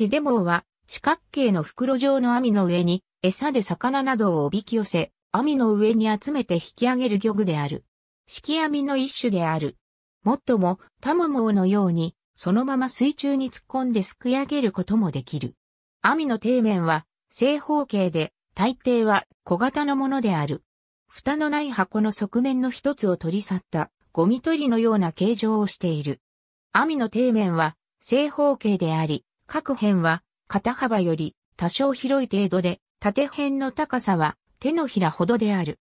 シデモウは四角形の袋状の網の上に餌で魚などをおびき寄せ、網の上に集めて引き上げる漁具である。式網の一種である。もっとも、タモモウのように、そのまま水中に突っ込んですくい上げることもできる。網の底面は正方形で、大抵は小型のものである。蓋のない箱の側面の一つを取り去ったゴミ取りのような形状をしている。網の底面は正方形であり、各辺は肩幅より多少広い程度で、縦辺の高さは手のひらほどである。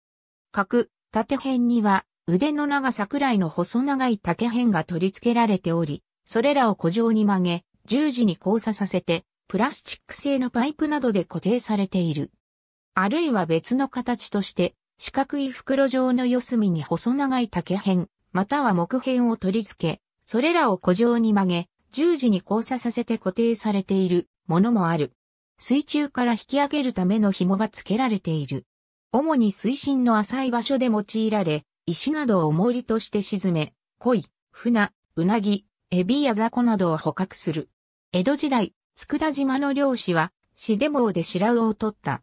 各縦辺には腕の長さくらいの細長い竹辺が取り付けられており、それらを古状に曲げ、十字に交差させて、プラスチック製のパイプなどで固定されている。あるいは別の形として、四角い袋状の四隅に細長い竹辺、または木辺を取り付け、それらを古状に曲げ、十字に交差させて固定されているものもある。水中から引き上げるための紐が付けられている。主に水深の浅い場所で用いられ、石などを重りとして沈め、鯉、船、うなぎ、エビやザコなどを捕獲する。江戸時代、佃島の漁師は、シでもで白魚を取った。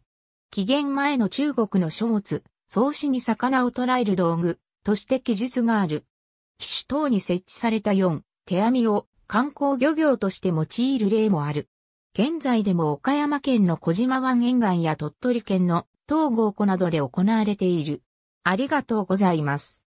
紀元前の中国の書物、創始に魚を捕らえる道具、として記述がある。騎士等に設置された4、手網を観光漁業として用いる例もある。現在でも岡山県の小島湾沿岸や鳥取県の東郷湖などで行われている。ありがとうございます。